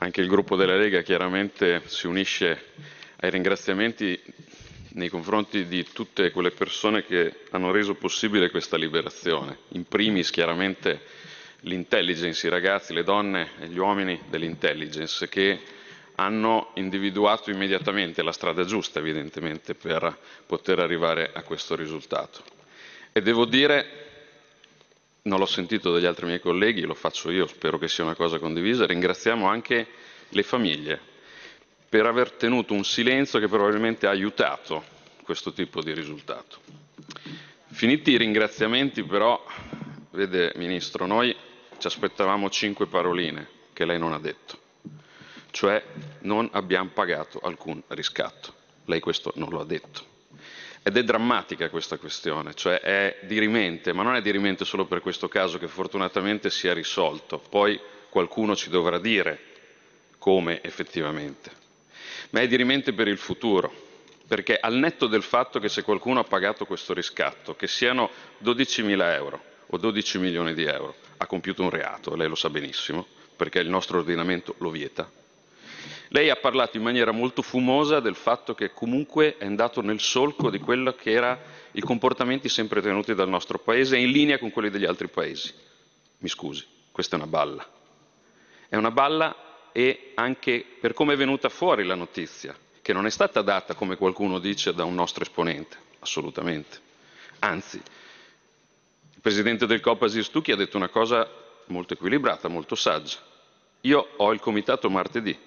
Anche il gruppo della Lega chiaramente si unisce ai ringraziamenti nei confronti di tutte quelle persone che hanno reso possibile questa liberazione. In primis chiaramente l'intelligence, i ragazzi, le donne e gli uomini dell'intelligence che hanno individuato immediatamente la strada giusta evidentemente per poter arrivare a questo risultato. E devo dire non l'ho sentito dagli altri miei colleghi, lo faccio io, spero che sia una cosa condivisa. Ringraziamo anche le famiglie per aver tenuto un silenzio che probabilmente ha aiutato questo tipo di risultato. Finiti i ringraziamenti però, vede Ministro, noi ci aspettavamo cinque paroline che lei non ha detto, cioè non abbiamo pagato alcun riscatto. Lei questo non lo ha detto. Ed è drammatica questa questione, cioè è dirimente, ma non è dirimente solo per questo caso che fortunatamente si è risolto, poi qualcuno ci dovrà dire come effettivamente, ma è dirimente per il futuro, perché al netto del fatto che se qualcuno ha pagato questo riscatto, che siano 12.000 euro o 12 milioni di euro, ha compiuto un reato, lei lo sa benissimo, perché il nostro ordinamento lo vieta, lei ha parlato in maniera molto fumosa del fatto che comunque è andato nel solco di quello che era i comportamenti sempre tenuti dal nostro Paese in linea con quelli degli altri Paesi. Mi scusi, questa è una balla. È una balla e anche per come è venuta fuori la notizia, che non è stata data, come qualcuno dice, da un nostro esponente, assolutamente. Anzi, il presidente del Copasir Stucchi ha detto una cosa molto equilibrata, molto saggia. Io ho il comitato martedì,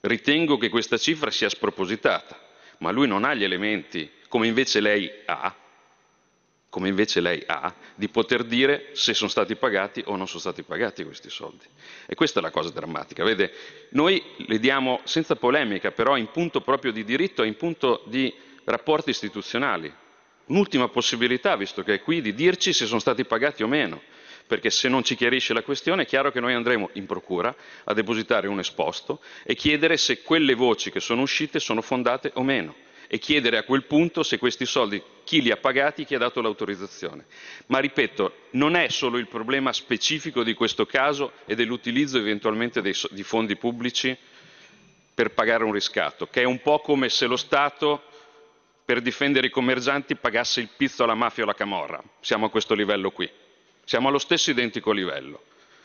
Ritengo che questa cifra sia spropositata, ma lui non ha gli elementi, come invece lei ha, come invece lei ha, di poter dire se sono stati pagati o non sono stati pagati questi soldi. E questa è la cosa drammatica. Vede, noi le diamo senza polemica, però in punto proprio di diritto e in punto di rapporti istituzionali. Un'ultima possibilità, visto che è qui, di dirci se sono stati pagati o meno perché se non ci chiarisce la questione è chiaro che noi andremo in procura a depositare un esposto e chiedere se quelle voci che sono uscite sono fondate o meno e chiedere a quel punto se questi soldi chi li ha pagati, chi ha dato l'autorizzazione. Ma ripeto, non è solo il problema specifico di questo caso e dell'utilizzo eventualmente dei, di fondi pubblici per pagare un riscatto, che è un po' come se lo Stato per difendere i commercianti pagasse il pizzo alla mafia o alla camorra. Siamo a questo livello qui. Siamo allo stesso identico livello.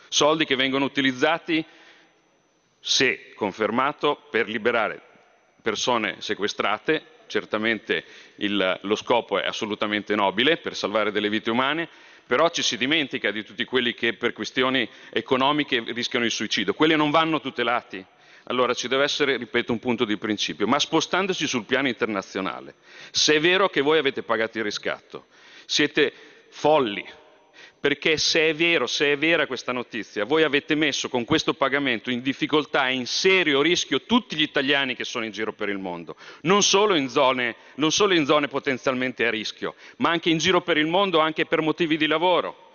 Soldi che vengono utilizzati, se confermato, per liberare persone sequestrate. Certamente il, lo scopo è assolutamente nobile, per salvare delle vite umane, però ci si dimentica di tutti quelli che per questioni economiche rischiano il suicidio. Quelli non vanno tutelati. Allora ci deve essere, ripeto, un punto di principio, ma spostandosi sul piano internazionale, se è vero che voi avete pagato il riscatto, siete folli, perché se è vero, se è vera questa notizia, voi avete messo con questo pagamento in difficoltà e in serio rischio tutti gli italiani che sono in giro per il mondo, non solo in zone, solo in zone potenzialmente a rischio, ma anche in giro per il mondo, anche per motivi di lavoro.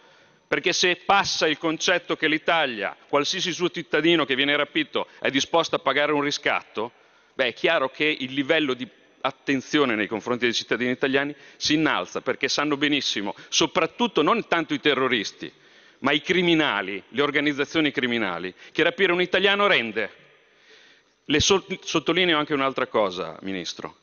Perché se passa il concetto che l'Italia, qualsiasi suo cittadino che viene rapito, è disposto a pagare un riscatto, beh, è chiaro che il livello di attenzione nei confronti dei cittadini italiani si innalza perché sanno benissimo, soprattutto non tanto i terroristi, ma i criminali, le organizzazioni criminali, che rapire un italiano rende. Le so sottolineo anche un'altra cosa, Ministro.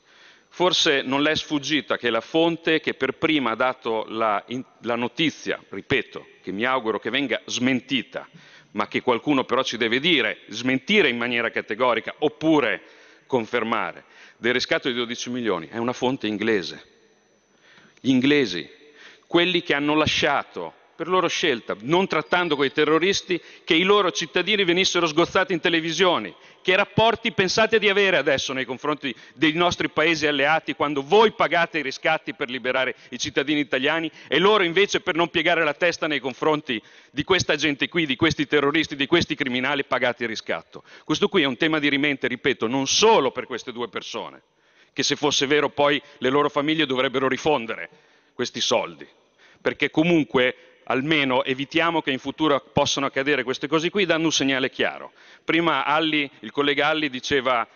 Forse non le è sfuggita che la fonte che per prima ha dato la, la notizia, ripeto, che mi auguro che venga smentita, ma che qualcuno però ci deve dire, smentire in maniera categorica, oppure confermare, del riscatto di 12 milioni, è una fonte inglese. Gli inglesi, quelli che hanno lasciato per loro scelta, non trattando quei terroristi che i loro cittadini venissero sgozzati in televisione. Che rapporti pensate di avere adesso nei confronti dei nostri paesi alleati quando voi pagate i riscatti per liberare i cittadini italiani e loro invece per non piegare la testa nei confronti di questa gente qui, di questi terroristi, di questi criminali pagate il riscatto? Questo qui è un tema di rimente, ripeto, non solo per queste due persone, che se fosse vero poi le loro famiglie dovrebbero rifondere questi soldi, perché comunque almeno evitiamo che in futuro possano accadere queste cose qui dando un segnale chiaro. Prima Alli, il collega Alli diceva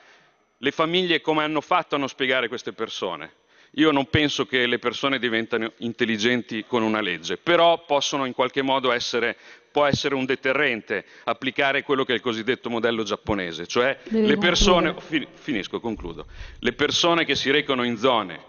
le famiglie come hanno fatto a non spiegare queste persone. Io non penso che le persone diventino intelligenti con una legge, però possono in qualche modo essere, può essere un deterrente applicare quello che è il cosiddetto modello giapponese, cioè le persone, finisco, concludo, le persone che si recano in zone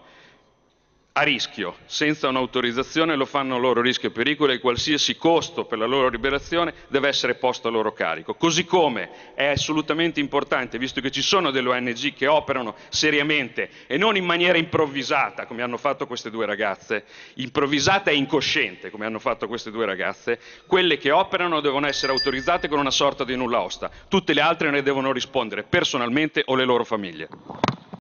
a rischio, senza un'autorizzazione lo fanno a loro rischio e pericolo e qualsiasi costo per la loro liberazione deve essere posto a loro carico. Così come è assolutamente importante, visto che ci sono delle ONG che operano seriamente e non in maniera improvvisata, come hanno fatto queste due ragazze, improvvisata e incosciente, come hanno fatto queste due ragazze, quelle che operano devono essere autorizzate con una sorta di nulla osta, tutte le altre ne devono rispondere personalmente o le loro famiglie.